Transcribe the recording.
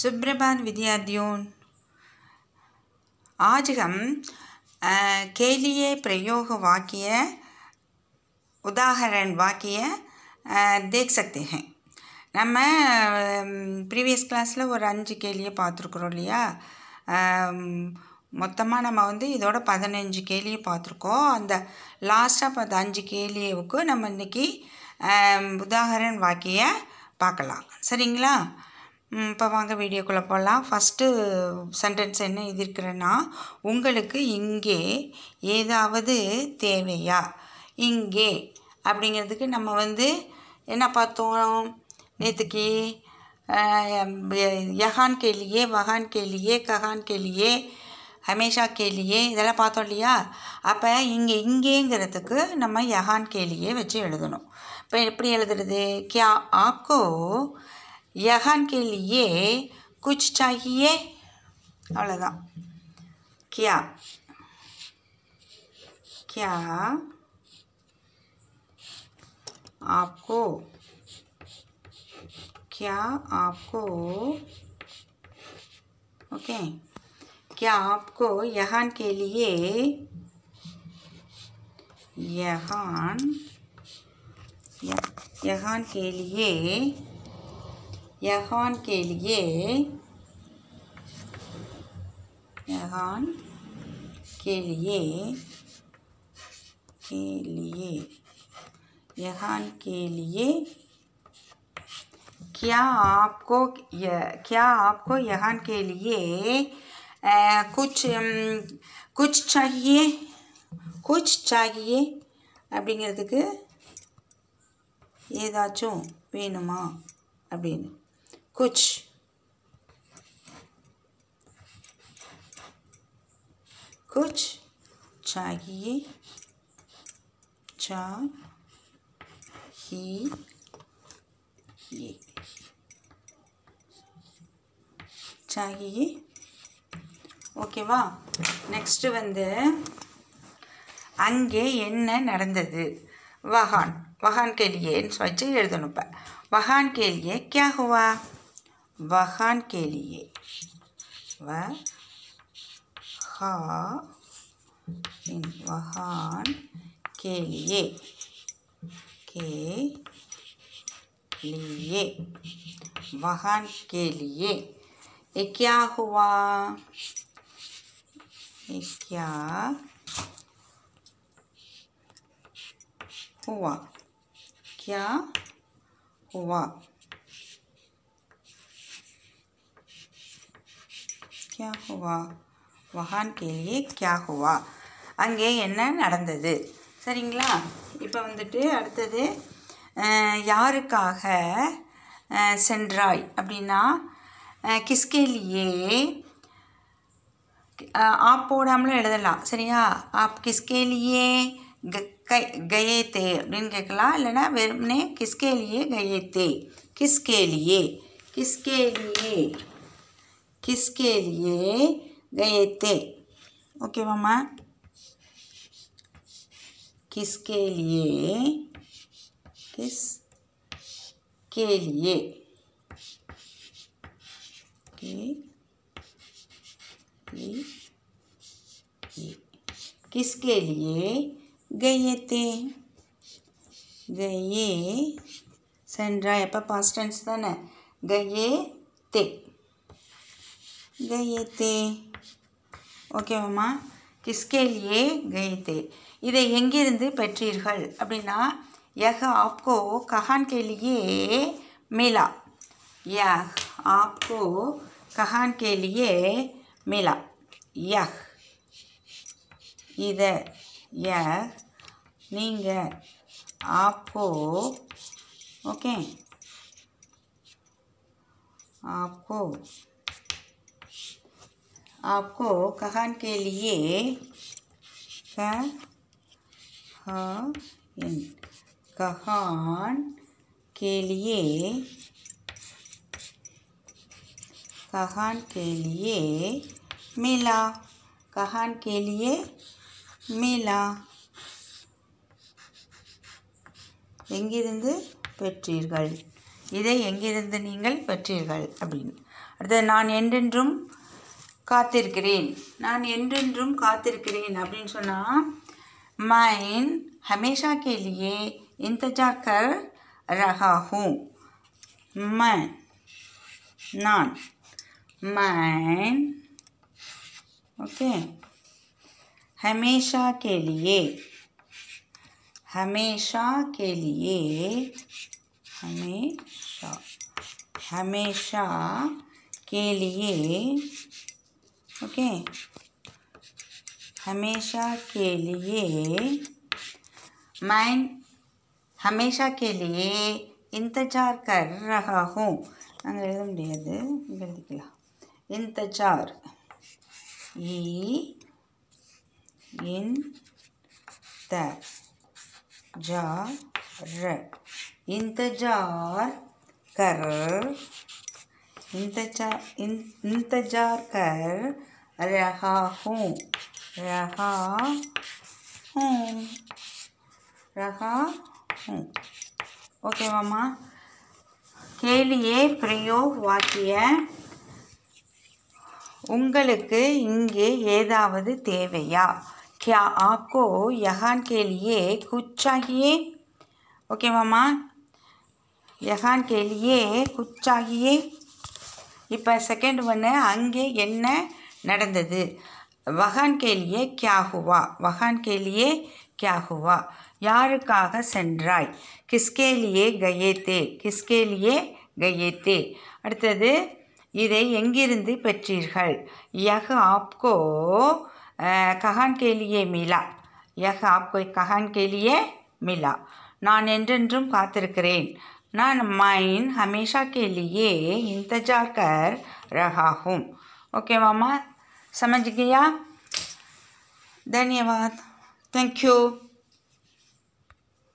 சுப்ரபான் विद्यार्थियों आज हम கேலியே பிரயோக வாக்கிய वाक्य उदाहरण தேக் देख நம்ம ப்ரீவியஸ் கிளாஸில் ஒரு அஞ்சு கேலியை பார்த்துருக்குறோம் இல்லையா மொத்தமாக நம்ம வந்து இதோட பதினஞ்சு கேலியை பார்த்துருக்கோம் அந்த லாஸ்ட்டாக பார்த்த அஞ்சு கேலியவுக்கு நம்ம இன்றைக்கி உதாகரன் வாக்கிய பார்க்கலாம் சரிங்களா இப்போ வாங்க வீடியோக்குள்ளே போகலாம் ஃபஸ்ட்டு சென்டென்ஸ் என்ன எழுதியிருக்கிறேன்னா உங்களுக்கு இங்கே ஏதாவது தேவையா இங்கே அப்படிங்கிறதுக்கு நம்ம வந்து என்ன பார்த்தோம் நேற்றுக்கு யஹான் கேலியே வஹான் கேலியே கஹான் கேலியே ஹமேஷா கேலியே இதெல்லாம் பார்த்தோம் இல்லையா அப்போ இங்கே இங்கேங்கிறதுக்கு நம்ம யஹான் கேலியே வச்சு எழுதணும் இப்போ எப்படி எழுதுறது கியா ஆக்கோ यहन के लिए कुछ चाहिए अवलदा क्या क्या आपको क्या आपको ओके क्या आपको यहान के लिए यहाँ यहान के लिए यहौन के लिए यहौन के लिए के लिए यहौन के लिए क्या आपको क्या आपको यहन के लिए आ, कुछ कुछ चाहिए कुछ चाहिए அப்படிங்கிறதுக்கு ஏதாச்சும் வேணுமா अभी कुछ कुछ चाहिए चा ही ये चाहिए ஓகேவா நெக்ஸ்ட்டு வந்து அங்கே என்ன நடந்தது வஹான் வஹான் கேலியேன்னு வச்சு எழுதணும் இப்போ வஹான் கேலியே கியா ஹுவா वाहन के लिए वह के लिए के लिए वाहन के लिए ये क्या हुआ ये क्या हुआ क्या हुआ கியா ஹுவா வஹான் கேலியே கியா ஹுவா அங்கே என்ன நடந்தது சரிங்களா இப்போ வந்துட்டு அடுத்தது யாருக்காக சென்றாய் அப்படின்னா கிஸ்கேலியே ஆப் போடாமலும் எழுதலாம் சரியா ஆப் கிஸ்கேலியே கை கயேத்தே அப்படின்னு கேட்கலாம் இல்லைனா வெறுமனே கிஸ்கேலியே கயேத்தே கிஸ்கேலியே கிஸ்கேலியே किसके लिए गए थे ओके मामा किसके लिए किस के लिए के किसके लिए गए थे गए சென்ற எப்போ टेंस गए थे गए ஓகேவாம்மா கிஸ்கேலியே கயத்தே இதை எங்கிருந்து பெற்றீர்கள் அப்படின்னா யஹ ஆப்கோ கஹான் கேலியே மிலா யஹ் ஆப்கோ கஹான் கேலியே மிலா யஹ் இதை ய நீங்கள் ஆப்கோ ஓகே ஆப்கோ आपको कहान के लिए कहान के लिए कहान के लिए मिला कहान के लिए मिला எங்கிருந்து பெற்றீர்கள் இதை எங்கிருந்து நீங்கள் பெற்றீர்கள் அப்படின்னு அடுத்தது நான் என்றென்றும் नान நான் என்றென்றும் காத்திருக்கிறேன் हमेशा के लिए इंतजार कर रहा हूँ मैं नान मैं ओके हमेशा के लिए हमेशा के लिए हमेशा हमेशा के लिए ओके हमेशा के लिए मैं हमेशा के लिए इंतजार कर रहा हूँ मुझे इंतजार इंतजार कर इंतजार इन, इंतजार कर रहा हूँ रहा हूँ रहा हूँ ओके मामा के लिए प्रयोग वाक्य உங்களுக்கு இங்கே ஏதாவது क्या आपको यहाँ के लिए कुछ चाहिए ओके मामा यहाँ के लिए कुछ चाहिए இப்போ செகண்ட் ஒன்று அங்கே என்ன நடந்தது வகான் கேலியே கியாகுவா வகான் கேலியே கியாகுவா யாருக்காக சென்றாய் கிஸ்கேலியே கயேத்தே கிஸ்கேலியே கயேத்தே அடுத்தது இதை எங்கிருந்து பெற்றீர்கள் யஹ் ஆப்கோ கஹான் கேலியே மிலா யஹ் ஆப்கோ கஹான் கேலியே மிலா நான் என்றென்றும் காத்திருக்கிறேன் நான் माइन हमेशा के लिए इंतज़ार कर रहा हूँ ओके मामा समझ गया धन्यवाद थैंक यू